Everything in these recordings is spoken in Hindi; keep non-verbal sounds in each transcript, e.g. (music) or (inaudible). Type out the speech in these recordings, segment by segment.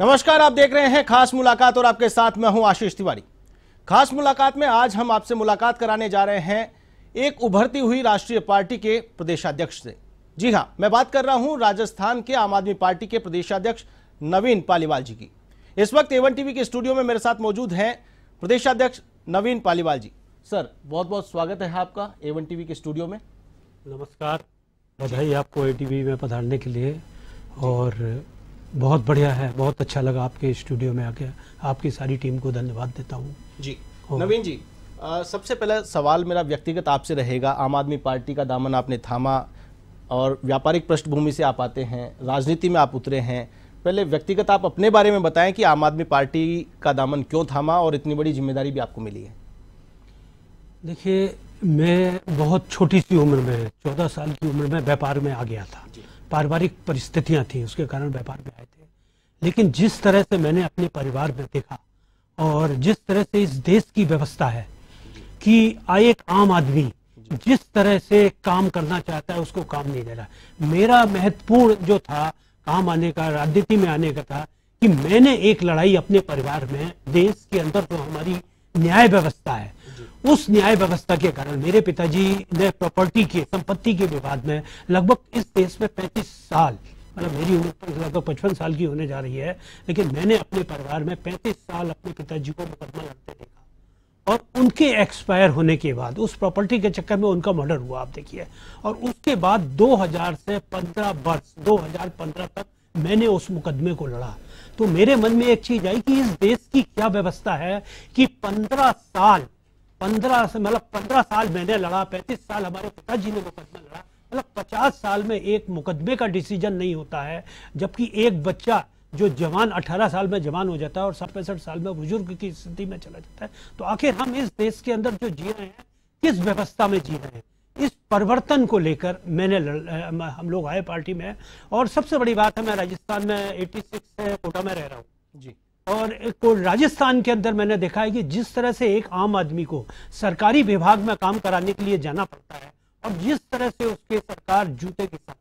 नमस्कार आप देख रहे हैं खास मुलाकात और आपके साथ मैं हूं आशीष तिवारी खास मुलाकात में आज हम आपसे मुलाकात कराने जा रहे हैं एक उभरती हुई राष्ट्रीय पार्टी के प्रदेशाध्यक्ष से जी हां मैं बात कर रहा हूं राजस्थान के आम आदमी पार्टी के प्रदेशाध्यक्ष नवीन पालीवाल जी की इस वक्त एवन टीवी के स्टूडियो में मेरे साथ मौजूद हैं प्रदेशाध्यक्ष नवीन पालीवाल जी सर बहुत बहुत स्वागत है आपका एवन टीवी के स्टूडियो में नमस्कार बधाई आपको ए में पधारने के लिए और बहुत बढ़िया है बहुत अच्छा लगा आपके स्टूडियो में आके आपकी सारी टीम को धन्यवाद देता हूँ जी नवीन जी आ, सबसे पहला सवाल मेरा व्यक्तिगत आपसे रहेगा आम आदमी पार्टी का दामन आपने थामा और व्यापारिक पृष्ठभूमि से आप आते हैं राजनीति में आप उतरे हैं पहले व्यक्तिगत आप अपने बारे में बताएं कि आम आदमी पार्टी का दामन क्यों थामा और इतनी बड़ी जिम्मेदारी भी आपको मिली है देखिए मैं बहुत छोटी सी उम्र में चौदह साल की उम्र में व्यापार में आ गया था पारिवारिक परिस्थितियां थी उसके कारण व्यापार में आए थे लेकिन जिस तरह से मैंने अपने परिवार में देखा और जिस तरह से इस देश की व्यवस्था है कि एक आम आदमी जिस तरह से काम करना चाहता है उसको काम नहीं दे रहा मेरा महत्वपूर्ण जो था काम आने का राजनीति में आने का था कि मैंने एक लड़ाई अपने परिवार में देश के अंदर जो तो हमारी न्याय व्यवस्था है उस न्याय व्यवस्था के कारण मेरे पिताजी ने प्रॉपर्टी के संपत्ति के विवाद में लगभग इस देश में पैंतीस साल मतलब मेरी उम्र तो लगभग पचपन साल की होने जा रही है लेकिन मैंने अपने परिवार में पैंतीस साल अपने पिताजी को मुकदमा लड़ते देखा और उनके एक्सपायर होने के बाद उस प्रॉपर्टी के चक्कर में उनका मर्डर हुआ आप देखिए और उसके बाद 2000 से 15 वर्ष 2015 तक मैंने उस मुकदमे को लड़ा तो मेरे मन में एक चीज आई कि इस देश की क्या व्यवस्था है कि पंद्रह साल पंद्रह मतलब पंद्रह साल मैंने लड़ा पैंतीस साल हमारे पिताजी ने मुकदमा लड़ा मतलब पचास साल में एक मुकदमे का डिसीजन नहीं होता है जबकि एक बच्चा जो जवान 18 साल में जवान हो जाता है और सब पैंसठ साल में बुजुर्ग की स्थिति में चला जाता है तो आखिर हम इस देश के अंदर जो जी रहे हैं किस व्यवस्था में जी रहे हैं इस परिवर्तन को लेकर मैंने हम लोग आए पार्टी में और सबसे बड़ी बात है मैं राजस्थान में 86 से कोटा में रह रहा हूँ जी और राजस्थान के अंदर मैंने देखा है कि जिस तरह से एक आम आदमी को सरकारी विभाग में काम कराने के लिए जाना पड़ता है और जिस तरह से उसके सरकार जूते के साथ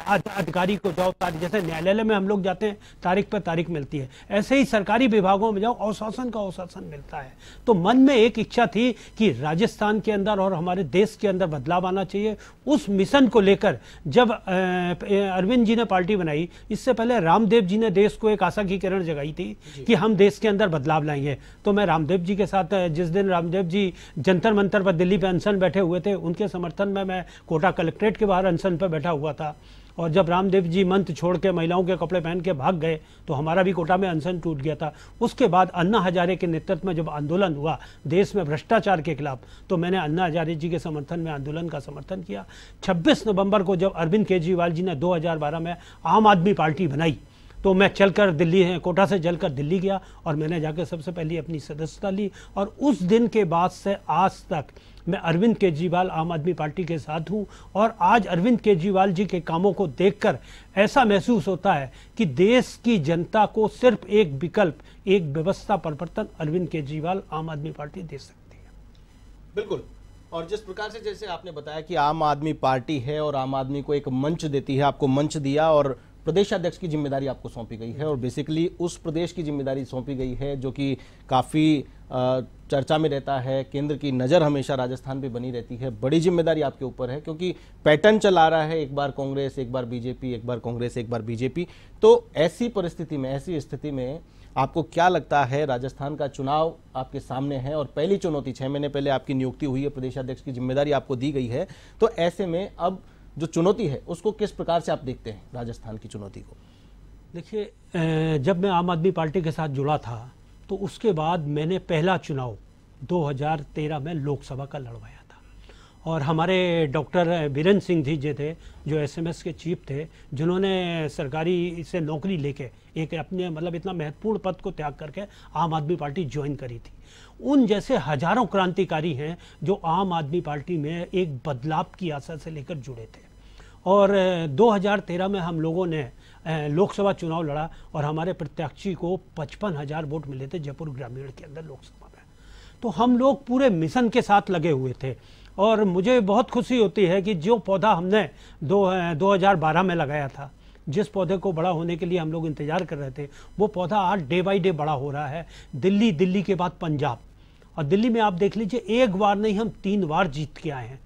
अधिकारी को जाओ तारीख जैसे न्यायालय में हम लोग जाते हैं तारीख पर तारीख मिलती है ऐसे ही सरकारी विभागों में जाओ अवशासन का अवशासन मिलता है तो मन में एक इच्छा थी कि राजस्थान के अंदर और हमारे देश के अंदर बदलाव आना चाहिए उस मिशन को लेकर जब अरविंद जी ने पार्टी बनाई इससे पहले रामदेव जी ने देश को एक आशा की किरण जगाई थी कि हम देश के अंदर बदलाव लाएंगे तो मैं रामदेव जी के साथ जिस दिन रामदेव जी जंतर मंतर पर दिल्ली पर अनशन बैठे हुए थे उनके समर्थन में मैं कोटा कलेक्ट्रेट के बाहर अनशन पर बैठा हुआ था और जब रामदेव जी मंत्र छोड़ के महिलाओं के कपड़े पहन के भाग गए तो हमारा भी कोटा में अनशन टूट गया था उसके बाद अन्ना हजारे के नेतृत्व में जब आंदोलन हुआ देश में भ्रष्टाचार के खिलाफ तो मैंने अन्ना हजारे जी के समर्थन में आंदोलन का समर्थन किया छब्बीस नवम्बर को जब अरविंद केजरीवाल जी ने दो में आम आदमी पार्टी बनाई तो मैं चलकर दिल्ली कोटा से चलकर दिल्ली गया और मैंने जाकर सबसे पहले अपनी सदस्यता ली और उस दिन के बाद से आज तक मैं अरविंद केजरीवाल आम आदमी पार्टी के साथ हूँ और आज अरविंद केजरीवाल जी के कामों को देखकर ऐसा महसूस होता है कि देश की जनता को सिर्फ एक विकल्प एक व्यवस्था परिवर्तन अरविंद केजरीवाल आम आदमी पार्टी दे सकती है बिल्कुल और जिस प्रकार से जैसे आपने बताया कि आम आदमी पार्टी है और आम आदमी को एक मंच देती है आपको मंच दिया और प्रदेश अध्यक्ष की जिम्मेदारी आपको सौंपी गई है और बेसिकली उस प्रदेश की जिम्मेदारी सौंपी गई है जो कि काफ़ी चर्चा में रहता है केंद्र की नज़र हमेशा राजस्थान पे बनी रहती है बड़ी जिम्मेदारी आपके ऊपर है क्योंकि पैटर्न चला रहा है एक बार कांग्रेस एक बार बीजेपी एक बार कांग्रेस एक बार बीजेपी तो ऐसी परिस्थिति में ऐसी स्थिति में आपको क्या लगता है राजस्थान का चुनाव आपके सामने है और पहली चुनौती छः महीने पहले आपकी नियुक्ति हुई है प्रदेशाध्यक्ष की जिम्मेदारी आपको दी गई है तो ऐसे में अब जो चुनौती है उसको किस प्रकार से आप देखते हैं राजस्थान की चुनौती को देखिए जब मैं आम आदमी पार्टी के साथ जुड़ा था तो उसके बाद मैंने पहला चुनाव 2013 में लोकसभा का लड़वाया और हमारे डॉक्टर बीरन सिंह धीजे थे जो एसएमएस के चीफ थे जिन्होंने सरकारी से नौकरी लेके एक अपने मतलब इतना महत्वपूर्ण पद को त्याग करके आम आदमी पार्टी ज्वाइन करी थी उन जैसे हजारों क्रांतिकारी हैं जो आम आदमी पार्टी में एक बदलाव की आशा से लेकर जुड़े थे और 2013 में हम लोगों ने लोकसभा चुनाव लड़ा और हमारे प्रत्याशी को पचपन हज़ार वोट मिले थे जयपुर ग्रामीण के अंदर लोकसभा में तो हम लोग पूरे मिशन के साथ लगे हुए थे और मुझे बहुत खुशी होती है कि जो पौधा हमने दो दो में लगाया था जिस पौधे को बड़ा होने के लिए हम लोग इंतज़ार कर रहे थे वो पौधा आज डे बाई डे बड़ा हो रहा है दिल्ली दिल्ली के बाद पंजाब और दिल्ली में आप देख लीजिए एक बार नहीं हम तीन बार जीत के आए हैं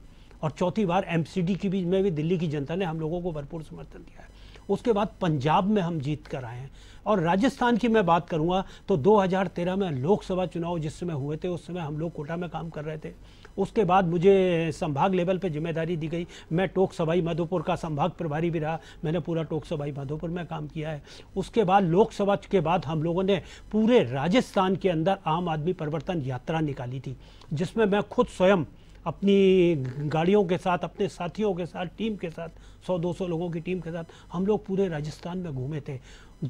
और चौथी बार एमसीडी की भी में भी दिल्ली की जनता ने हम लोगों को भरपूर समर्थन दिया है उसके बाद पंजाब में हम जीत कर आए हैं और राजस्थान की मैं बात करूंगा तो 2013 में लोकसभा चुनाव जिस समय हुए थे उस समय हम लोग कोटा में काम कर रहे थे उसके बाद मुझे संभाग लेवल पे जिम्मेदारी दी गई मैं टोक सवाई माधोपुर का संभाग प्रभारी भी रहा मैंने पूरा टोक सवाई मधोपुर में काम किया है उसके बाद लोकसभा के बाद हम लोगों ने पूरे राजस्थान के अंदर आम आदमी परिवर्तन यात्रा निकाली थी जिसमें मैं खुद स्वयं अपनी गाड़ियों के साथ अपने साथियों के साथ टीम के साथ 100-200 लोगों की टीम के साथ हम लोग पूरे राजस्थान में घूमे थे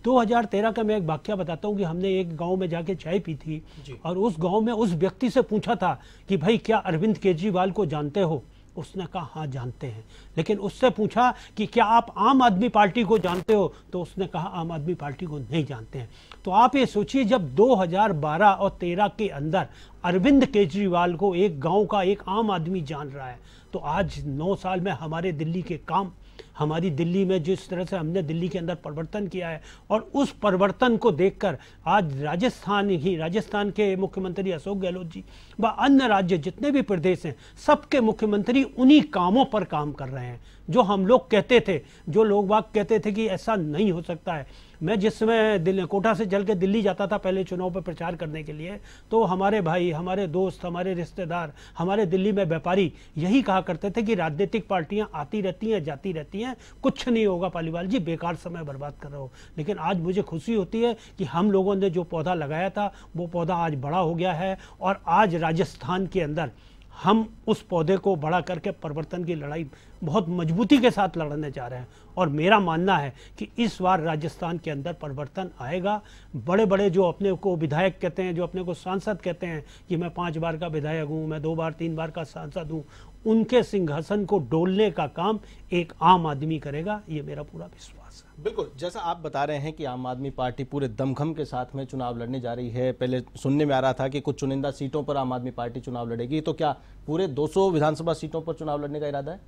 2013 का मैं एक वाक्य बताता हूँ कि हमने एक गांव में जाके चाय पी थी और उस गांव में उस व्यक्ति से पूछा था कि भाई क्या अरविंद केजरीवाल को जानते हो उसने कहा हाँ जानते हैं लेकिन उससे पूछा कि क्या आप आम आदमी पार्टी को जानते हो तो उसने कहा आम आदमी पार्टी को नहीं जानते हैं तो आप ये सोचिए जब 2012 और 13 के अंदर अरविंद केजरीवाल को एक गांव का एक आम आदमी जान रहा है तो आज नौ साल में हमारे दिल्ली के काम हमारी दिल्ली में जिस तरह से हमने दिल्ली के अंदर परिवर्तन किया है और उस परिवर्तन को देखकर आज राजस्थान ही राजस्थान के मुख्यमंत्री अशोक गहलोत जी व अन्य राज्य जितने भी प्रदेश हैं सबके मुख्यमंत्री उन्हीं कामों पर काम कर रहे हैं जो हम लोग कहते थे जो लोग वाक कहते थे कि ऐसा नहीं हो सकता है मैं जिस समय दिल्ली कोटा से चल के दिल्ली जाता था पहले चुनाव पर प्रचार करने के लिए तो हमारे भाई हमारे दोस्त हमारे रिश्तेदार हमारे दिल्ली में व्यापारी यही कहा करते थे कि राजनीतिक पार्टियां आती रहती हैं जाती रहती हैं है कुछ नहीं होगा पालीवाल जी बेकार समय बर्बाद कर रहे हो लेकिन आज मुझे खुशी होती है कि हम लोगों ने जो पौधा लगाया था वो पौधा आज बड़ा हो गया है और आज राजस्थान के अंदर हम उस पौधे को बड़ा करके परिवर्तन की लड़ाई बहुत मजबूती के साथ लड़ने जा रहे हैं और मेरा मानना है कि इस बार राजस्थान के अंदर परिवर्तन आएगा बड़े बड़े जो अपने को विधायक कहते हैं जो अपने को सांसद कहते हैं कि मैं पाँच बार का विधायक हूँ मैं दो बार तीन बार का सांसद हूँ उनके सिंहासन को डोलने का काम एक आम आदमी करेगा ये मेरा पूरा विश्वास पास बिल्कुल जैसा आप बता रहे हैं कि आम आदमी पार्टी पूरे दमखम के साथ में चुनाव लड़ने जा रही है पहले सुनने में आ रहा था कि कुछ चुनिंदा सीटों पर आम आदमी पार्टी चुनाव लड़ेगी तो क्या पूरे 200 विधानसभा सीटों पर चुनाव लड़ने का इरादा है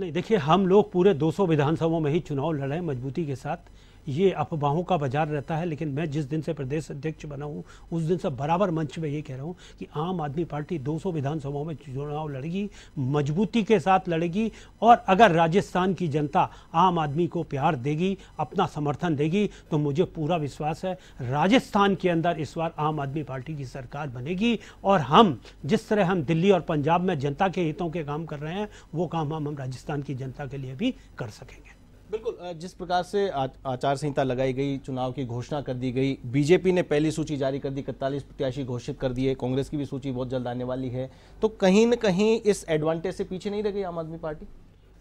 नहीं देखिए हम लोग पूरे 200 विधानसभाओं में ही चुनाव लड़े मजबूती के साथ ये अफवाहों का बाजार रहता है लेकिन मैं जिस दिन से प्रदेश अध्यक्ष बना हूँ उस दिन से बराबर मंच में ये कह रहा हूँ कि आम आदमी पार्टी 200 विधानसभाओं में चुनाव लड़ेगी मजबूती के साथ लड़ेगी और अगर राजस्थान की जनता आम आदमी को प्यार देगी अपना समर्थन देगी तो मुझे पूरा विश्वास है राजस्थान के अंदर इस बार आम आदमी पार्टी की सरकार बनेगी और हम जिस तरह हम दिल्ली और पंजाब में जनता के हितों के काम कर रहे हैं वो काम हम हम राजस्थान की जनता के लिए भी कर सकेंगे बिल्कुल जिस प्रकार से आचार संहिता लगाई गई चुनाव की घोषणा कर दी गई बीजेपी ने पहली सूची जारी कर दी इकतालीस प्रत्याशी घोषित कर दिए कांग्रेस की भी सूची बहुत जल्द आने वाली है तो कहीं ना कहीं इस एडवांटेज से पीछे नहीं रह गई आम आदमी पार्टी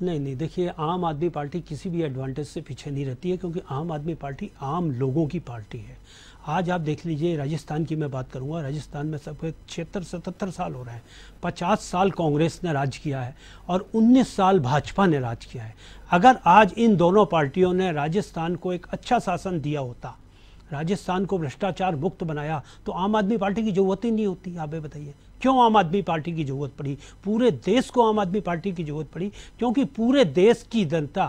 नहीं नहीं देखिए आम आदमी पार्टी किसी भी एडवांटेज से पीछे नहीं रहती है क्योंकि आम आदमी पार्टी आम लोगों की पार्टी है आज आप देख लीजिए राजस्थान की मैं बात करूंगा राजस्थान में सबके छिहत्तर सतहत्तर साल हो रहे हैं पचास साल कांग्रेस ने राज किया है और उन्नीस साल भाजपा ने राज किया है अगर आज इन दोनों पार्टियों ने राजस्थान को एक अच्छा शासन दिया होता राजस्थान को भ्रष्टाचार मुक्त बनाया तो आम आदमी पार्टी की जरूरत ही नहीं होती आप बताइए क्यों आम आदमी पार्टी की ज़रूरत पड़ी पूरे देश को आम आदमी पार्टी की ज़रूरत पड़ी क्योंकि पूरे देश की जनता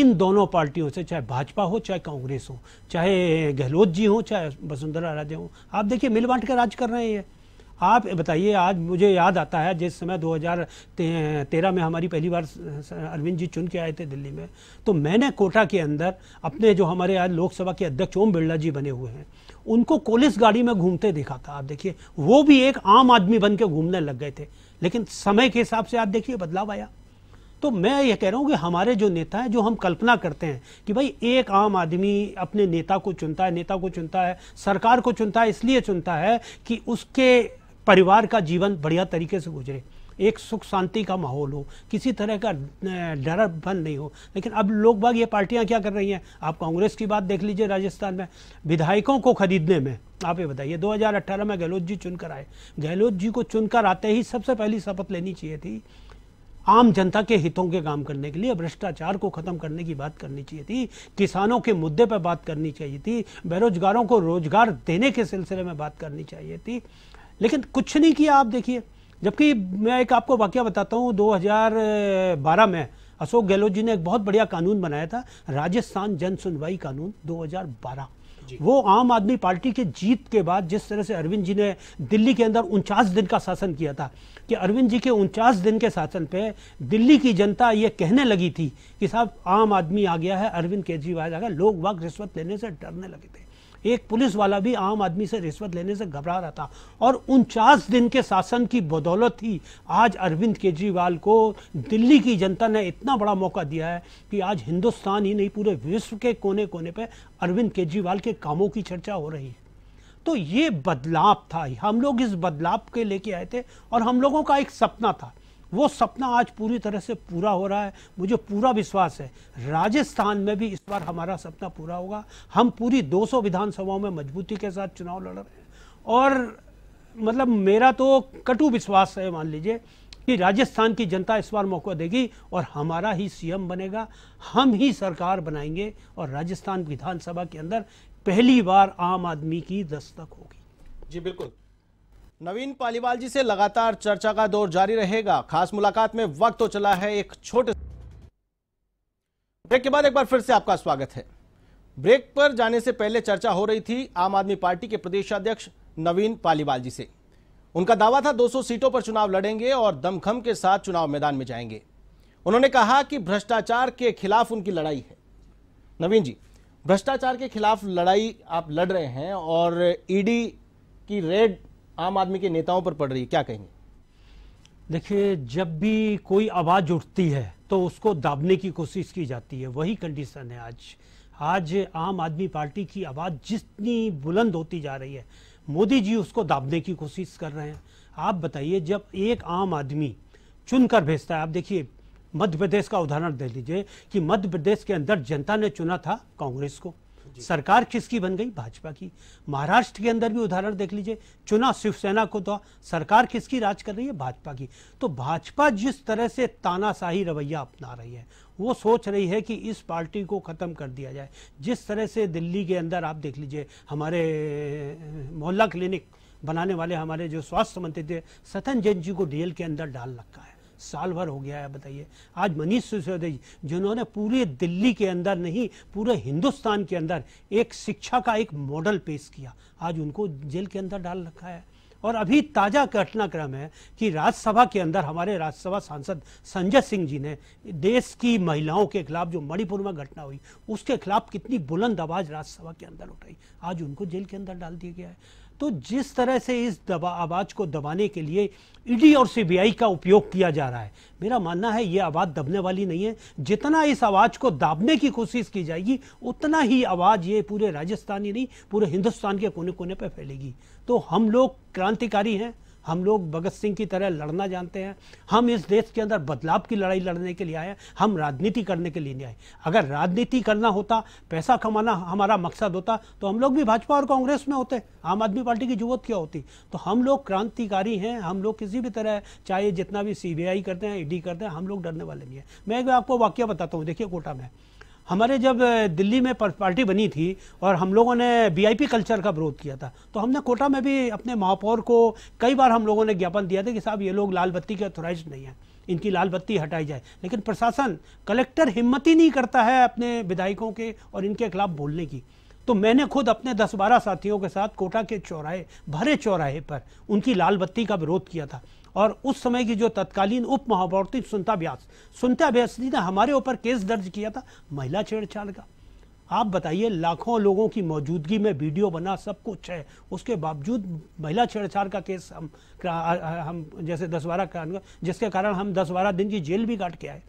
इन दोनों पार्टियों से चाहे भाजपा हो चाहे कांग्रेस हो चाहे गहलोत जी हो चाहे वसुंधरा राजे हो आप देखिए मिल बांट के राज कर रहे हैं आप बताइए आज मुझे याद आता है जिस समय 2013 में हमारी पहली बार अरविंद जी चुन के आए थे दिल्ली में तो मैंने कोटा के अंदर अपने जो हमारे आज लोकसभा के अध्यक्ष ओम बिरला जी बने हुए हैं उनको कोलिस गाड़ी में घूमते देखा था आप देखिए वो भी एक आम आदमी बन के घूमने लग गए थे लेकिन समय के हिसाब से आप देखिए बदलाव आया तो मैं ये कह रहा हूँ कि हमारे जो नेता हैं जो हम कल्पना करते हैं कि भाई एक आम आदमी अपने नेता को चुनता है नेता को चुनता है सरकार को चुनता है इसलिए चुनता है कि उसके परिवार का जीवन बढ़िया तरीके से गुजरे एक सुख शांति का माहौल हो किसी तरह का डर बन नहीं हो लेकिन अब लोग बाग ये पार्टियां क्या कर रही हैं आप कांग्रेस की बात देख लीजिए राजस्थान में विधायकों को खरीदने में आप ये बताइए 2018 में गहलोत जी चुनकर आए गहलोत जी को चुनकर आते ही सबसे पहली शपथ लेनी चाहिए थी आम जनता के हितों के काम करने के लिए भ्रष्टाचार को खत्म करने की बात करनी चाहिए थी किसानों के मुद्दे पर बात करनी चाहिए थी बेरोजगारों को रोजगार देने के सिलसिले में बात करनी चाहिए थी लेकिन कुछ नहीं किया आप देखिए जबकि मैं एक आपको वाक्य बताता हूँ 2012 में अशोक गहलोत जी ने एक बहुत बढ़िया कानून बनाया था राजस्थान जन सुनवाई कानून 2012 वो आम आदमी पार्टी के जीत के बाद जिस तरह से अरविंद जी ने दिल्ली के अंदर उनचास दिन का शासन किया था कि अरविंद जी के उनचास दिन के शासन पे दिल्ली की जनता ये कहने लगी थी कि साहब आम आदमी आ गया है अरविंद केजरीवाल आ गया लोग वक्त रिश्वत लेने से डरने लगे थे एक पुलिस वाला भी आम आदमी से रिश्वत लेने से घबरा रहा था और उनचास दिन के शासन की बदौलत ही आज अरविंद केजरीवाल को दिल्ली की जनता ने इतना बड़ा मौका दिया है कि आज हिंदुस्तान ही नहीं पूरे विश्व के कोने कोने पर अरविंद केजरीवाल के कामों की चर्चा हो रही है तो ये बदलाव था हम लोग इस बदलाव के लेके आए थे और हम लोगों का एक सपना था वो सपना आज पूरी तरह से पूरा हो रहा है मुझे पूरा विश्वास है राजस्थान में भी इस बार हमारा सपना पूरा होगा हम पूरी 200 विधानसभाओं में मजबूती के साथ चुनाव लड़ रहे हैं और मतलब मेरा तो कटु विश्वास है मान लीजिए कि राजस्थान की जनता इस बार मौका देगी और हमारा ही सीएम बनेगा हम ही सरकार बनाएंगे और राजस्थान विधानसभा के अंदर पहली बार आम आदमी की दस्तक होगी जी बिल्कुल नवीन पालीवाल जी से लगातार चर्चा का दौर जारी रहेगा खास मुलाकात में वक्त तो चला है एक छोटे ब्रेक के बाद एक बार फिर से आपका स्वागत है ब्रेक पर जाने से पहले चर्चा हो रही थी आम आदमी पार्टी के प्रदेश अध्यक्ष नवीन पालीवाल जी से उनका दावा था 200 सीटों पर चुनाव लड़ेंगे और दमखम के साथ चुनाव मैदान में जाएंगे उन्होंने कहा कि भ्रष्टाचार के खिलाफ उनकी लड़ाई है नवीन जी भ्रष्टाचार के खिलाफ लड़ाई आप लड़ रहे हैं और ईडी की रेड आम आदमी के नेताओं पर पड़ रही है क्या कहेंगे देखिए जब भी कोई आवाज़ उठती है तो उसको दाबने की कोशिश की जाती है वही कंडीशन है आज आज आम आदमी पार्टी की आवाज़ जितनी बुलंद होती जा रही है मोदी जी उसको दाबने की कोशिश कर रहे हैं आप बताइए जब एक आम आदमी चुनकर भेजता है आप देखिए मध्य प्रदेश का उदाहरण दे लीजिए कि मध्य प्रदेश के अंदर जनता ने चुना था कांग्रेस को सरकार किसकी बन गई भाजपा की महाराष्ट्र के अंदर भी उदाहरण देख लीजिए चुना शिवसेना को तो सरकार किसकी राज कर रही है भाजपा की तो भाजपा जिस तरह से तानाशाही रवैया अपना रही है वो सोच रही है कि इस पार्टी को ख़त्म कर दिया जाए जिस तरह से दिल्ली के अंदर आप देख लीजिए हमारे मोहल्ला क्लिनिक बनाने वाले हमारे जो स्वास्थ्य मंत्री थे सतन जैन जी को डीएल के अंदर डाल रखा है साल भर हो गया है बताइए आज मनीष सिसोदिया जी जिन्होंने पूरे दिल्ली के अंदर नहीं पूरे हिंदुस्तान के अंदर एक शिक्षा का एक मॉडल पेश किया आज उनको जेल के अंदर डाल रखा है और अभी ताज़ा घटनाक्रम है कि राज्यसभा के अंदर हमारे राज्यसभा सांसद संजय सिंह जी ने देश की महिलाओं के खिलाफ जो मणिपुर में घटना हुई उसके खिलाफ कितनी बुलंद आवाज़ राज्यसभा के अंदर उठाई आज उनको जेल के अंदर डाल दिया गया है तो जिस तरह से इस दबा आवाज़ को दबाने के लिए ईडी और सीबीआई का उपयोग किया जा रहा है मेरा मानना है ये आवाज़ दबने वाली नहीं है जितना इस आवाज़ को दाबने की कोशिश की जाएगी उतना ही आवाज़ ये पूरे राजस्थान ही नहीं पूरे हिंदुस्तान के कोने कोने पर फैलेगी तो हम लोग क्रांतिकारी हैं हम लोग भगत सिंह की तरह लड़ना जानते हैं हम इस देश के अंदर बदलाव की लड़ाई लड़ने के लिए आए हम राजनीति करने के लिए नहीं आए अगर राजनीति करना होता पैसा कमाना हमारा मकसद होता तो हम लोग भी भाजपा और कांग्रेस में होते आम आदमी पार्टी की जरूरत क्या होती तो हम लोग क्रांतिकारी हैं हम लोग किसी भी तरह चाहे जितना भी सी करते हैं ई e करते हैं हम लोग डरने वाले नहीं हैं मैं एक आपको वाक्य बताता हूँ देखिए कोटा में हमारे जब दिल्ली में पार्टी बनी थी और हम लोगों ने वीआईपी कल्चर का विरोध किया था तो हमने कोटा में भी अपने महापौर को कई बार हम लोगों ने ज्ञापन दिया था कि साहब ये लोग लाल बत्ती के अथोराइज नहीं है इनकी लाल बत्ती हटाई जाए लेकिन प्रशासन कलेक्टर हिम्मत ही नहीं करता है अपने विधायकों के और इनके खिलाफ बोलने की तो मैंने खुद अपने दस बारह साथियों के साथ कोटा के चौराहे भरे चौराहे पर उनकी लाल बत्ती का विरोध किया था और उस समय की जो तत्कालीन उप थी सुनता ब्यास सुनता ब्यास जी ने हमारे ऊपर केस दर्ज किया था महिला छेड़छाड़ का आप बताइए लाखों लोगों की मौजूदगी में वीडियो बना सब कुछ है उसके बावजूद महिला छेड़छाड़ का केस हम हम जैसे दस बारह जिसके कारण हम दस बारह दिन की जेल भी काट के आए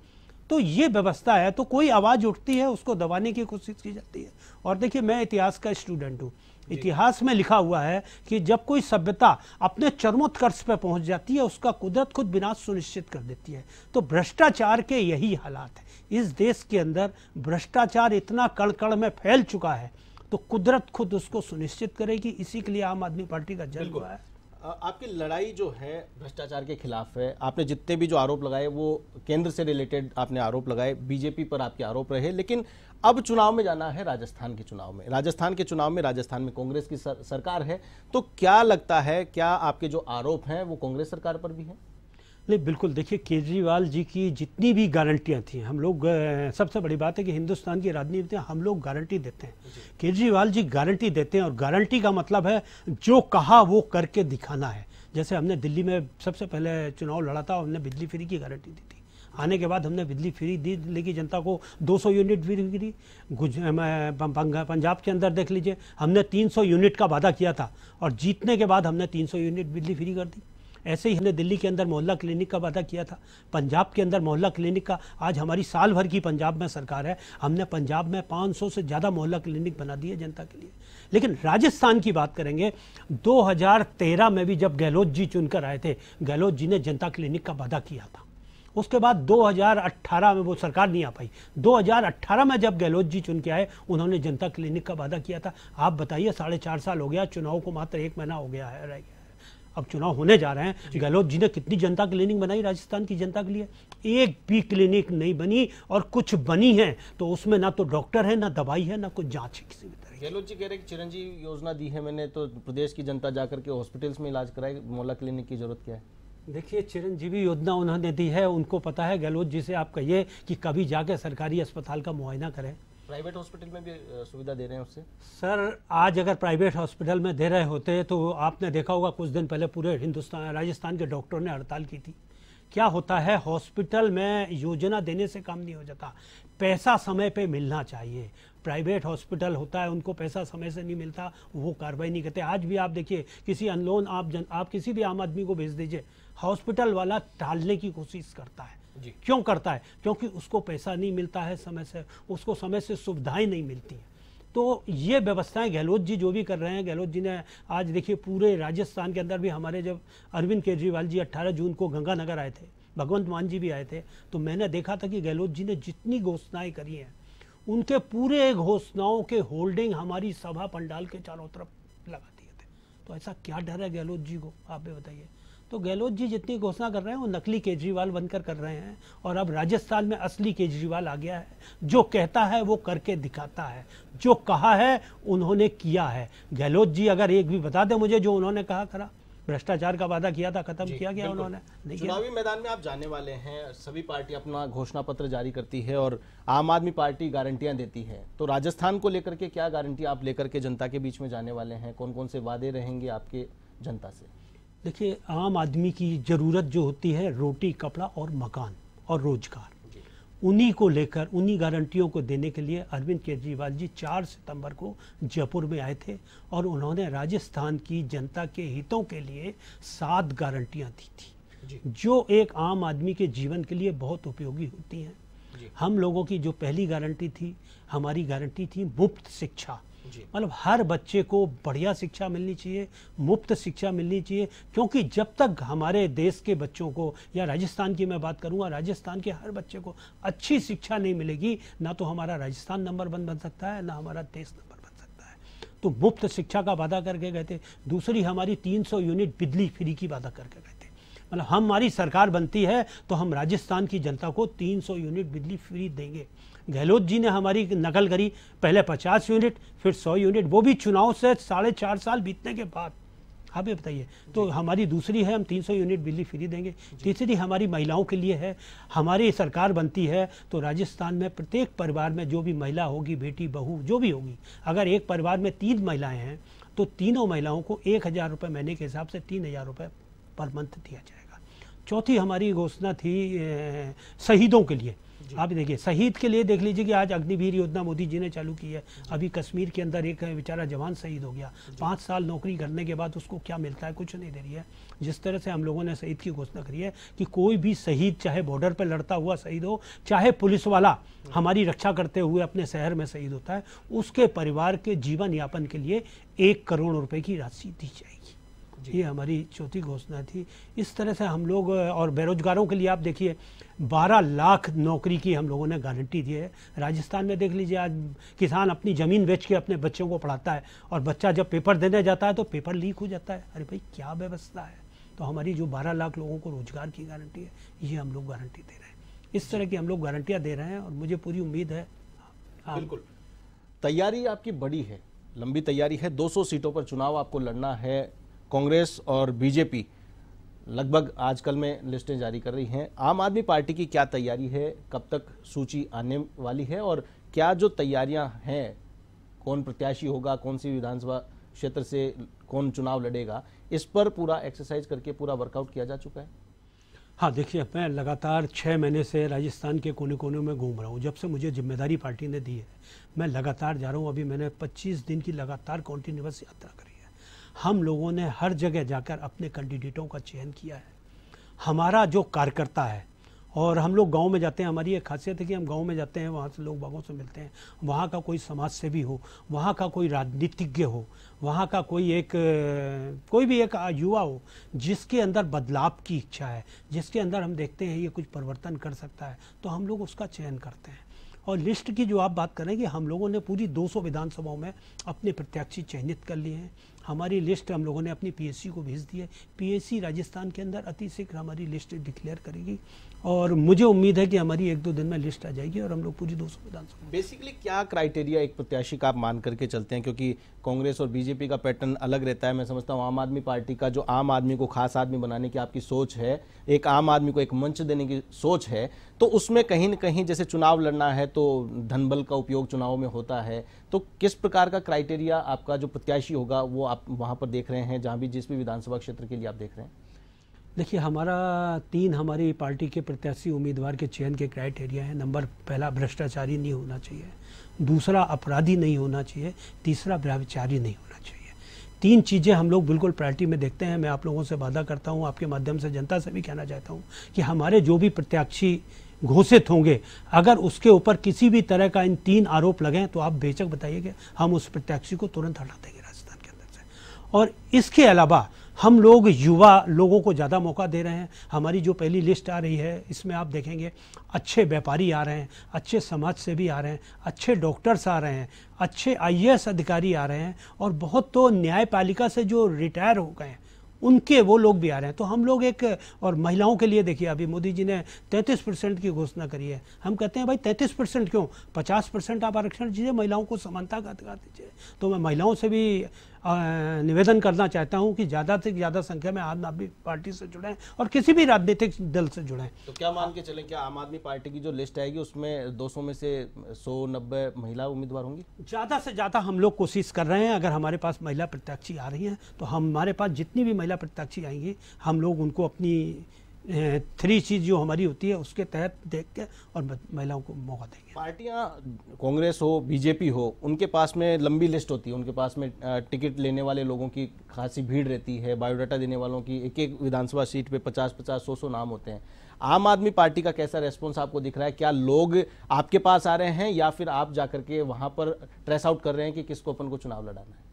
तो ये व्यवस्था है तो कोई आवाज़ उठती है उसको दबाने की कोशिश की जाती है और देखिए मैं इतिहास का स्टूडेंट हूँ इतिहास में लिखा हुआ है कि जब कोई सभ्यता अपने चरमोत्कर्ष पर पहुंच जाती है उसका कुदरत खुद विनाश सुनिश्चित कर देती है तो भ्रष्टाचार के यही हालात है इस देश के अंदर भ्रष्टाचार इतना कड़कड़ में फैल चुका है तो कुदरत खुद उसको सुनिश्चित करेगी इसी के लिए आम आदमी पार्टी का जल्द हुआ है आपकी लड़ाई जो है भ्रष्टाचार के खिलाफ है आपने जितने भी जो आरोप लगाए वो केंद्र से रिलेटेड आपने आरोप लगाए बीजेपी पर आपके आरोप रहे लेकिन अब चुनाव में जाना है राजस्थान के चुनाव में राजस्थान के चुनाव में राजस्थान में कांग्रेस की सर, सरकार है तो क्या लगता है क्या आपके जो आरोप हैं वो कांग्रेस सरकार पर भी है नहीं बिल्कुल देखिए केजरीवाल जी की जितनी भी गारंटियां थी हम लोग सबसे बड़ी बात है कि हिंदुस्तान की राजनीति हम लोग गारंटी देते हैं केजरीवाल जी गारंटी देते हैं और गारंटी का मतलब है जो कहा वो करके दिखाना है जैसे हमने दिल्ली में सबसे पहले चुनाव लड़ा था हमने बिजली फ्री की गारंटी दी थी आने के बाद हमने बिजली फ्री दी लेकिन जनता को 200 यूनिट फ्री दी पंजाब के अंदर देख लीजिए हमने 300 यूनिट का वादा किया था और जीतने के बाद हमने 300 यूनिट बिजली फ्री कर दी ऐसे ही हमने दिल्ली के अंदर मोहल्ला क्लिनिक का वादा किया था पंजाब के अंदर मोहल्ला क्लिनिक का आज हमारी साल भर की पंजाब में सरकार है हमने पंजाब में 500 से ज़्यादा मोहल्ला क्लिनिक बना दिए जनता के लिए लेकिन राजस्थान की बात करेंगे 2013 में भी जब गहलोत जी चुनकर आए थे गहलोत जी ने जनता क्लिनिक का वादा किया था उसके बाद 2018 में वो सरकार नहीं आ पाई 2018 में जब गहलोत जी चुन के आए उन्होंने जनता क्लिनिक का वादा किया था आप बताइए साढ़े चार साल हो गया चुनाव को मात्र एक महीना हो गया है रह गया अब चुनाव होने जा रहे हैं गहलोत जी ने कितनी जनता क्लिनिक बनाई राजस्थान की जनता के लिए एक भी क्लिनिक नहीं बनी और कुछ बनी है तो उसमें ना तो डॉक्टर है ना दवाई है ना कुछ जाँच है किसी भी तरह गहलोत जी कह रहे चिरंजीव योजना दी है मैंने तो प्रदेश की जनता जाकर के हॉस्पिटल्स में इलाज कराए मोला क्लिनिक की जरूरत क्या है देखिए चिरंजीवी योजना उन्होंने दी है उनको पता है गहलोत जी से आप कहिए कि कभी जाके सरकारी अस्पताल का मुआयना करें प्राइवेट हॉस्पिटल में भी सुविधा दे रहे हैं उससे सर आज अगर प्राइवेट हॉस्पिटल में दे रहे होते तो आपने देखा होगा कुछ दिन पहले पूरे हिंदुस्तान राजस्थान के डॉक्टरों ने हड़ताल की थी क्या होता है हॉस्पिटल में योजना देने से काम नहीं हो जाता पैसा समय पे मिलना चाहिए प्राइवेट हॉस्पिटल होता है उनको पैसा समय से नहीं मिलता वो कार्रवाई नहीं करते आज भी आप देखिए किसी अनलोन आप जन आप किसी भी आम आदमी को भेज दीजिए हॉस्पिटल वाला टालने की कोशिश करता है जी क्यों करता है क्योंकि उसको पैसा नहीं मिलता है समय से उसको समय से सुविधाएं नहीं मिलती हैं तो ये व्यवस्थाएं गहलोत जी जो भी कर रहे हैं गहलोत जी ने आज देखिए पूरे राजस्थान के अंदर भी हमारे जब अरविंद केजरीवाल जी 18 जून को गंगानगर आए थे भगवंत मान जी भी आए थे तो मैंने देखा था कि गहलोत जी ने जितनी घोषणाएं करी हैं उनके पूरे घोषणाओं के होल्डिंग हमारी सभा पंडाल के चारों तरफ लगा दिए थे तो ऐसा क्या डर है गहलोत जी को आप भी बताइए तो गहलोत जी जितनी घोषणा कर रहे हैं वो नकली केजरीवाल बनकर कर रहे हैं और अब राजस्थान में असली केजरीवाल आ गया है जो कहता है वो करके दिखाता है जो कहा है उन्होंने किया है गहलोत जी अगर एक भी बता दे मुझे जो उन्होंने कहा करा भ्रष्टाचार का वादा किया था खत्म किया गया उन्होंने चुनावी मैदान में आप जाने वाले हैं सभी पार्टी अपना घोषणा पत्र जारी करती है और आम आदमी पार्टी गारंटियां देती है तो राजस्थान को लेकर के क्या गारंटी आप लेकर के जनता के बीच में जाने वाले हैं कौन कौन से वादे रहेंगे आपके जनता से देखिए आम आदमी की ज़रूरत जो होती है रोटी कपड़ा और मकान और रोजगार उन्हीं को लेकर उन्हीं गारंटियों को देने के लिए अरविंद केजरीवाल जी 4 सितंबर को जयपुर में आए थे और उन्होंने राजस्थान की जनता के हितों के लिए सात गारंटियां दी थी जो एक आम आदमी के जीवन के लिए बहुत उपयोगी होती हैं हम लोगों की जो पहली गारंटी थी हमारी गारंटी थी मुफ्त शिक्षा मतलब हर बच्चे को बढ़िया शिक्षा मिलनी चाहिए मुफ्त शिक्षा मिलनी चाहिए क्योंकि जब तक हमारे देश के बच्चों को या राजस्थान की मैं बात करूंगा राजस्थान के हर बच्चे को अच्छी शिक्षा नहीं मिलेगी ना तो हमारा राजस्थान नंबर वन बन सकता है ना हमारा देश नंबर बन सकता है तो मुफ्त शिक्षा का वादा करके गए थे दूसरी हमारी तीन यूनिट बिजली फ्री की वादा करके गए थे मतलब हमारी सरकार बनती है तो हम राजस्थान की जनता को तीन यूनिट बिजली फ्री देंगे गहलोत जी ने हमारी नकल करी पहले पचास यूनिट फिर सौ यूनिट वो भी चुनाव से साढ़े चार साल बीतने के बाद आप ये बताइए तो हमारी दूसरी है हम 300 यूनिट बिजली फ्री देंगे तीसरी हमारी महिलाओं के लिए है हमारी सरकार बनती है तो राजस्थान में प्रत्येक परिवार में जो भी महिला होगी बेटी बहू जो भी होगी अगर एक परिवार में तीन महिलाएं हैं तो तीनों महिलाओं को एक हज़ार रुपये महीने के हिसाब से तीन हज़ार रुपये पर मंथ दिया जाएगा चौथी हमारी घोषणा थी शहीदों के लिए आप देखिए शहीद के लिए देख लीजिए कि आज अग्निवीर योजना मोदी जी ने चालू की है अभी कश्मीर के अंदर एक बेचारा जवान शहीद हो गया पाँच साल नौकरी करने के बाद उसको क्या मिलता है कुछ नहीं दे रही है जिस तरह से हम लोगों ने शहीद की घोषणा करी है कि कोई भी शहीद चाहे बॉर्डर पर लड़ता हुआ शहीद हो चाहे पुलिस वाला हाँ। हमारी रक्षा करते हुए अपने शहर में शहीद होता है उसके परिवार के जीवन यापन के लिए एक करोड़ रुपये की राशि दी जाएगी ये हमारी चौथी घोषणा थी इस तरह से हम लोग और बेरोजगारों के लिए आप देखिए 12 लाख नौकरी की हम लोगों ने गारंटी दी है राजस्थान में देख लीजिए आज किसान अपनी ज़मीन बेच के अपने बच्चों को पढ़ाता है और बच्चा जब पेपर देने जाता है तो पेपर लीक हो जाता है अरे भाई क्या व्यवस्था है तो हमारी जो बारह लाख लोगों को रोजगार की गारंटी है ये हम लोग गारंटी दे रहे हैं इस तरह की हम लोग गारंटियाँ दे रहे हैं और मुझे पूरी उम्मीद है हाँ। बिल्कुल तैयारी आपकी बड़ी है लंबी तैयारी है 200 सीटों पर चुनाव आपको लड़ना है कांग्रेस और बीजेपी लगभग आजकल में लिस्टें जारी कर रही हैं आम आदमी पार्टी की क्या तैयारी है कब तक सूची आने वाली है और क्या जो तैयारियां हैं कौन प्रत्याशी होगा कौन सी विधानसभा क्षेत्र से कौन चुनाव लड़ेगा इस पर पूरा एक्सरसाइज करके पूरा वर्कआउट किया जा चुका है हाँ देखिए मैं लगातार छः महीने से राजस्थान के कोने कोने में घूम रहा हूँ जब से मुझे जिम्मेदारी पार्टी ने दी है मैं लगातार जा रहा हूँ अभी मैंने 25 दिन की लगातार कॉन्टीन्यूस यात्रा कर हम लोगों ने हर जगह जाकर अपने कैंडिडेटों का चयन किया है हमारा जो कार्यकर्ता है और हम लोग गांव में जाते हैं हमारी एक खासियत है कि हम गांव में जाते हैं वहाँ से लोग बागों से मिलते हैं वहाँ का कोई समाज सेवी हो वहाँ का कोई राजनीतिज्ञ हो वहाँ का कोई एक कोई भी एक युवा हो जिसके अंदर बदलाव की इच्छा है जिसके अंदर हम देखते हैं ये कुछ परिवर्तन कर सकता है तो हम लोग उसका चयन करते हैं और लिस्ट की जो आप बात करें कि हम लोगों ने पूरी 200 विधानसभाओं में अपने प्रत्याशी चयनित कर लिए हैं हमारी लिस्ट हम लोगों ने अपनी पीएससी को भेज दी है पीएससी राजस्थान के अंदर अति शीघ्र हमारी लिस्ट डिक्लेयर करेगी और मुझे उम्मीद है कि हमारी एक दो दिन में लिस्ट आ जाएगी और हम लोग पूरी दो सौ विधानसभा बेसिकली क्या क्राइटेरिया एक प्रत्याशी का आप मान करके चलते हैं क्योंकि कांग्रेस और बीजेपी का पैटर्न अलग रहता है मैं समझता हूँ आम आदमी पार्टी का जो आम आदमी को खास आदमी बनाने की आपकी सोच है एक आम आदमी को एक मंच देने की सोच है तो उसमें कहीं ना कहीं जैसे चुनाव लड़ना है तो धनबल का उपयोग चुनाव में होता है तो किस प्रकार का क्राइटेरिया आपका जो प्रत्याशी होगा वो आप वहाँ पर देख रहे हैं जहाँ भी जिस भी विधानसभा क्षेत्र के लिए आप देख रहे हैं देखिए हमारा तीन हमारी पार्टी के प्रत्याशी उम्मीदवार के चयन के क्राइटेरिया हैं नंबर पहला भ्रष्टाचारी नहीं होना चाहिए दूसरा अपराधी नहीं होना चाहिए तीसरा ब्रह्मचारी नहीं होना चाहिए तीन चीज़ें हम लोग बिल्कुल प्रायरिटी में देखते हैं मैं आप लोगों से वादा करता हूँ आपके माध्यम से जनता से भी कहना चाहता हूँ कि हमारे जो भी प्रत्याशी घोषित होंगे अगर उसके ऊपर किसी भी तरह का इन तीन आरोप लगें तो आप बेचक बताइए कि हम उस प्रत्याशी को तुरंत हटा देंगे राजस्थान के अंदर से और इसके अलावा हम लोग युवा लोगों को ज़्यादा मौका दे रहे हैं हमारी जो पहली लिस्ट आ रही है इसमें आप देखेंगे अच्छे व्यापारी आ रहे हैं अच्छे समाज से भी आ रहे हैं अच्छे डॉक्टर्स आ रहे हैं अच्छे आईएएस अधिकारी आ रहे हैं और बहुत तो न्यायपालिका से जो रिटायर हो गए हैं उनके वो लोग भी आ रहे हैं तो हम लोग एक और महिलाओं के लिए देखिए अभी मोदी जी ने 33 परसेंट की घोषणा करी है हम कहते हैं भाई 33 परसेंट क्यों 50 परसेंट आप आरक्षण दीजिए महिलाओं को समानता का अधिकार दीजिए तो मैं महिलाओं से भी निवेदन करना चाहता हूं कि ज़्यादा से ज़्यादा संख्या में आम आदमी पार्टी से जुड़े और किसी भी राजनीतिक दल से जुड़े तो क्या मान के चले क्या आम आदमी पार्टी की जो लिस्ट आएगी उसमें 200 में से सौ नब्बे महिला उम्मीदवार होंगी ज़्यादा से ज़्यादा हम लोग कोशिश कर रहे हैं अगर हमारे पास महिला प्रत्याशी आ रही है तो हमारे पास जितनी भी महिला प्रत्याशी आएंगी हम लोग उनको अपनी थ्री चीज़ जो हमारी होती है उसके तहत देख के और महिलाओं को मौका देंगे पार्टियां कांग्रेस हो बीजेपी हो उनके पास में लंबी लिस्ट होती है उनके पास में टिकट लेने वाले लोगों की खासी भीड़ रहती है बायोडाटा देने वालों की एक एक विधानसभा सीट पे पचास पचास सौ सौ नाम होते हैं आम आदमी पार्टी का कैसा रेस्पॉन्स आपको दिख रहा है क्या लोग आपके पास आ रहे हैं या फिर आप जाकर के वहाँ पर ट्रेस आउट कर रहे हैं कि किसको अपन को चुनाव लड़ाना है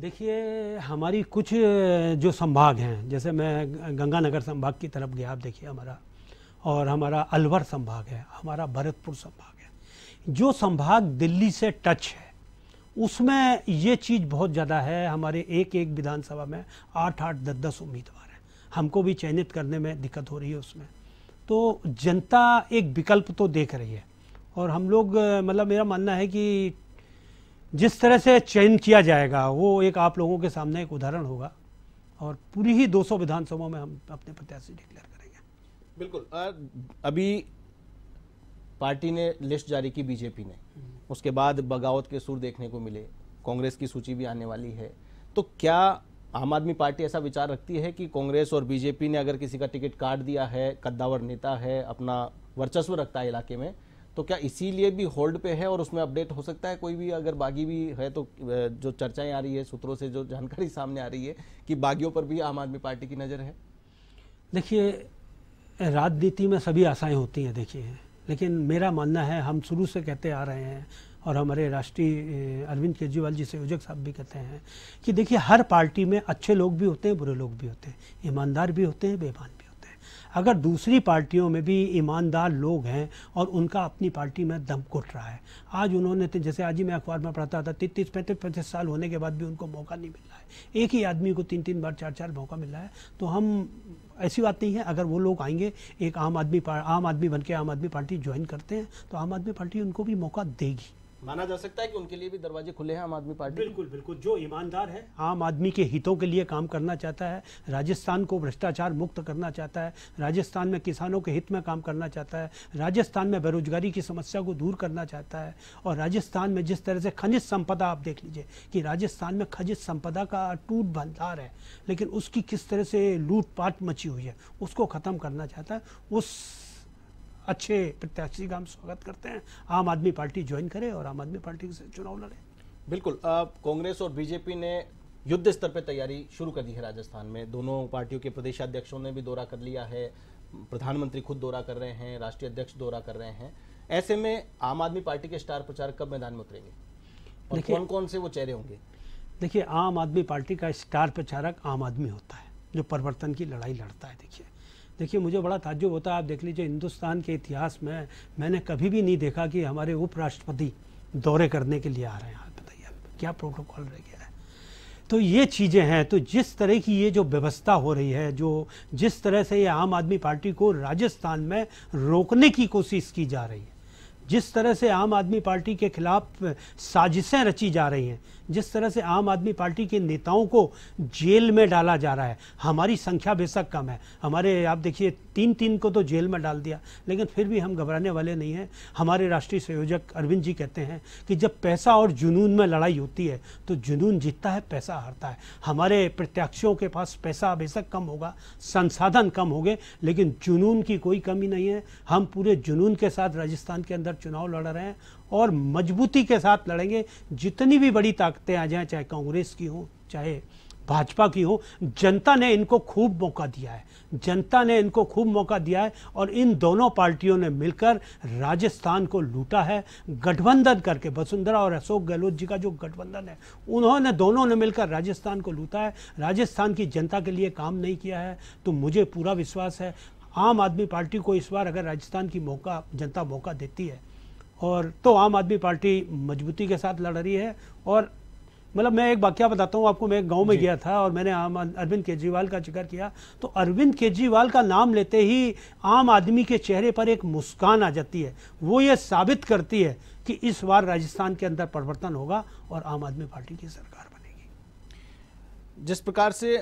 देखिए हमारी कुछ जो संभाग हैं जैसे मैं गंगानगर संभाग की तरफ गया आप देखिए हमारा और हमारा अलवर संभाग है हमारा भरतपुर संभाग है जो संभाग दिल्ली से टच है उसमें ये चीज़ बहुत ज़्यादा है हमारे एक एक विधानसभा में आठ आठ दस दस उम्मीदवार हैं हमको भी चयनित करने में दिक्कत हो रही है उसमें तो जनता एक विकल्प तो देख रही है और हम लोग मतलब मेरा मानना है कि जिस तरह से चयन किया जाएगा वो एक आप लोगों के सामने एक उदाहरण होगा और पूरी ही 200 विधानसभा में हम अपने प्रत्याशी डिक्लेयर करेंगे बिल्कुल अभी पार्टी ने लिस्ट जारी की बीजेपी ने हम्म। उसके बाद बगावत के सुर देखने को मिले कांग्रेस की सूची भी आने वाली है तो क्या आम आदमी पार्टी ऐसा विचार रखती है कि कांग्रेस और बीजेपी ने अगर किसी का टिकट काट दिया है कद्दावर नेता है अपना वर्चस्व रखता है इलाके में तो क्या इसीलिए भी होल्ड पे है और उसमें अपडेट हो सकता है कोई भी अगर बागी भी है तो जो चर्चाएं आ रही है सूत्रों से जो जानकारी (laughs) सामने आ रही है कि बागियों पर भी आम आदमी पार्टी की नज़र है देखिए राजनीति में सभी आशाएं होती हैं देखिए लेकिन मेरा मानना है हम शुरू से कहते आ रहे हैं और हमारे राष्ट्रीय अरविंद केजरीवाल जी संयोजक साहब भी कहते हैं कि देखिए हर पार्टी में अच्छे लोग भी होते हैं बुरे लोग भी होते हैं ईमानदार भी होते हैं बेईमान अगर दूसरी पार्टियों में भी ईमानदार लोग हैं और उनका अपनी पार्टी में दम घुट रहा है आज उन्होंने तो, जैसे आज ही मैं अखबार में पढ़ता था तीस पैंतीस पैंतीस साल होने के बाद भी उनको मौका नहीं मिल रहा है एक ही आदमी को तीन तीन बार चार चार मौका मिल रहा है तो हम ऐसी बात नहीं है अगर वो लोग आएंगे एक आम आदमी आम आदमी बन के आम आदमी पार्टी ज्वाइन करते हैं तो आम आदमी पार्टी उनको भी मौका देगी माना जा सकता है कि उनके लिए भी दरवाजे खुले हैं आम आदमी पार्टी बिल्कुल बिल्कुल जो ईमानदार है आम आदमी के हितों के लिए काम करना चाहता है राजस्थान को भ्रष्टाचार मुक्त करना चाहता है राजस्थान में किसानों के हित में काम करना चाहता है राजस्थान में बेरोजगारी की समस्या को दूर करना चाहता है और राजस्थान में जिस तरह से खनिज संपदा आप देख लीजिए कि राजस्थान में खनिज संपदा का अटूट भंडार है लेकिन उसकी किस तरह से लूटपाट मची हुई है उसको ख़त्म करना चाहता है उस अच्छे प्रत्याशी का हम स्वागत करते हैं आम आदमी पार्टी ज्वाइन करे और आम आदमी पार्टी से चुनाव लड़े बिल्कुल कांग्रेस और बीजेपी ने युद्ध स्तर पर तैयारी शुरू कर दी है राजस्थान में दोनों पार्टियों के प्रदेशाध्यक्षों ने भी दौरा कर लिया है प्रधानमंत्री खुद दौरा कर रहे हैं राष्ट्रीय अध्यक्ष दौरा कर रहे हैं ऐसे में आम आदमी पार्टी के स्टार प्रचारक कब मैदान में उतरेंगे कौन कौन से वो चेहरे होंगे देखिए आम आदमी पार्टी का स्टार प्रचारक आम आदमी होता है जो परिवर्तन की लड़ाई लड़ता है देखिए देखिए मुझे बड़ा ताज्जुब होता है आप देख लीजिए हिंदुस्तान के इतिहास में मैंने कभी भी नहीं देखा कि हमारे उपराष्ट्रपति दौरे करने के लिए आ रहे हैं हाँ, आप बताइए क्या प्रोटोकॉल रह गया है तो ये चीज़ें हैं तो जिस तरह की ये जो व्यवस्था हो रही है जो जिस तरह से ये आम आदमी पार्टी को राजस्थान में रोकने की कोशिश की जा रही है जिस तरह से आम आदमी पार्टी के खिलाफ साजिशें रची जा रही हैं जिस तरह से आम आदमी पार्टी के नेताओं को जेल में डाला जा रहा है हमारी संख्या बेशक कम है हमारे आप देखिए तीन तीन को तो जेल में डाल दिया लेकिन फिर भी हम घबराने वाले नहीं हैं हमारे राष्ट्रीय संयोजक अरविंद जी कहते हैं कि जब पैसा और जुनून में लड़ाई होती है तो जुनून जीतता है पैसा हारता है हमारे प्रत्याशियों के पास पैसा बेशक कम होगा संसाधन कम हो लेकिन जुनून की कोई कमी नहीं है हम पूरे जुनून के साथ राजस्थान के अंदर चुनाव लड़ रहे हैं और मजबूती के साथ लड़ेंगे जितनी भी बड़ी ताकतें आ जाएं चाहे कांग्रेस की हो चाहे भाजपा की हो जनता ने इनको खूब मौका दिया है जनता ने इनको खूब मौका दिया है और इन दोनों पार्टियों ने मिलकर राजस्थान को लूटा है गठबंधन करके वसुंधरा और अशोक गहलोत जी का जो गठबंधन है उन्होंने दोनों ने मिलकर राजस्थान को लूटा है राजस्थान की जनता के लिए काम नहीं किया है तो मुझे पूरा विश्वास है आम आदमी पार्टी को इस बार अगर राजस्थान की मौका जनता मौका देती है और तो आम आदमी पार्टी मजबूती के साथ लड़ रही है और मतलब मैं एक वाक्य बताता हूँ आपको मैं एक गाँव में गया था और मैंने आम अरविंद केजरीवाल का जिक्र किया तो अरविंद केजरीवाल का नाम लेते ही आम आदमी के चेहरे पर एक मुस्कान आ जाती है वो ये साबित करती है कि इस बार राजस्थान के अंदर परिवर्तन होगा और आम आदमी पार्टी की सरकार बनेगी जिस प्रकार से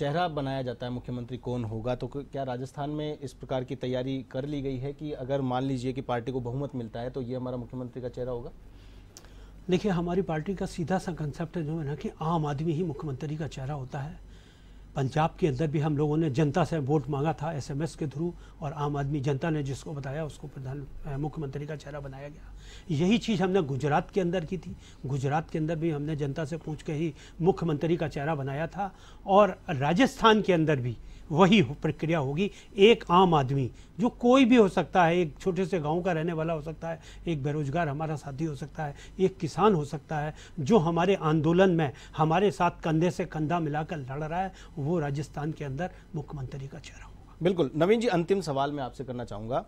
चेहरा बनाया जाता है मुख्यमंत्री कौन होगा तो क्या राजस्थान में इस प्रकार की तैयारी कर ली गई है कि अगर मान लीजिए कि पार्टी को बहुमत मिलता है तो ये हमारा मुख्यमंत्री का चेहरा होगा देखिए हमारी पार्टी का सीधा सा कंसेप्ट है जो है ना कि आम आदमी ही मुख्यमंत्री का चेहरा होता है पंजाब के अंदर भी हम लोगों ने जनता से वोट मांगा था एसएमएस के थ्रू और आम आदमी जनता ने जिसको बताया उसको प्रधान मुख्यमंत्री का चेहरा बनाया गया यही चीज़ हमने गुजरात के अंदर की थी गुजरात के अंदर भी हमने जनता से पूछ के ही मुख्यमंत्री का चेहरा बनाया था और राजस्थान के अंदर भी वही प्रक्रिया होगी एक आम आदमी जो कोई भी हो सकता है एक छोटे से गांव का रहने वाला हो सकता है एक बेरोजगार हमारा साथी हो सकता है एक किसान हो सकता है जो हमारे आंदोलन में हमारे साथ कंधे से कंधा मिलाकर लड़ रहा है वो राजस्थान के अंदर मुख्यमंत्री का चेहरा होगा बिल्कुल नवीन जी अंतिम सवाल मैं आपसे करना चाहूँगा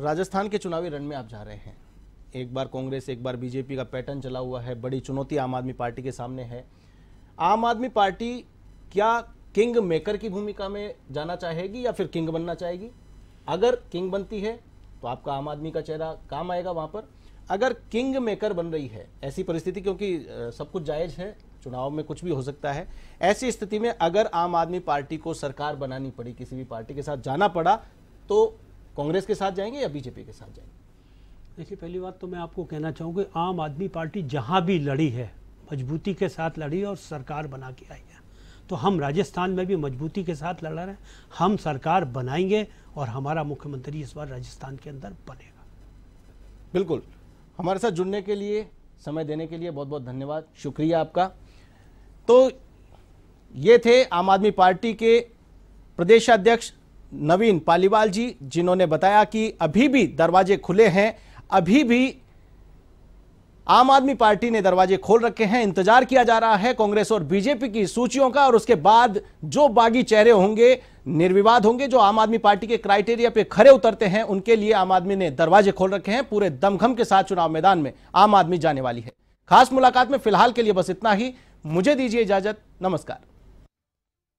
राजस्थान के चुनावी रण में आप जा रहे हैं एक बार कांग्रेस एक बार बीजेपी का पैटर्न चला हुआ है बड़ी चुनौती आम आदमी पार्टी के सामने है आम आदमी पार्टी क्या किंग मेकर की भूमिका में जाना चाहेगी या फिर किंग बनना चाहेगी अगर किंग बनती है तो आपका आम आदमी का चेहरा काम आएगा वहां पर अगर किंग मेकर बन रही है ऐसी परिस्थिति क्योंकि सब कुछ जायज है चुनाव में कुछ भी हो सकता है ऐसी स्थिति में अगर आम आदमी पार्टी को सरकार बनानी पड़ी किसी भी पार्टी के साथ जाना पड़ा तो कांग्रेस के साथ जाएंगे या बीजेपी के साथ जाएंगे देखिए पहली बात तो मैं आपको कहना चाहूँगी आम आदमी पार्टी जहाँ भी लड़ी है मजबूती के साथ लड़ी और सरकार बना के आई है तो हम राजस्थान में भी मजबूती के साथ लड़ रहे हैं हम सरकार बनाएंगे और हमारा मुख्यमंत्री इस बार राजस्थान के अंदर बनेगा बिल्कुल हमारे साथ जुड़ने के लिए समय देने के लिए बहुत बहुत धन्यवाद शुक्रिया आपका तो ये थे आम आदमी पार्टी के प्रदेशाध्यक्ष नवीन पालीवाल जी जिन्होंने बताया कि अभी भी दरवाजे खुले हैं अभी भी आम आदमी पार्टी ने दरवाजे खोल रखे हैं इंतजार किया जा रहा है कांग्रेस और बीजेपी की सूचियों का और उसके बाद जो बागी चेहरे होंगे निर्विवाद होंगे जो आम आदमी पार्टी के क्राइटेरिया पे खड़े उतरते हैं उनके लिए आम आदमी ने दरवाजे खोल रखे हैं पूरे दमखम के साथ चुनाव मैदान में आम आदमी जाने वाली है खास मुलाकात में फिलहाल के लिए बस इतना ही मुझे दीजिए इजाजत नमस्कार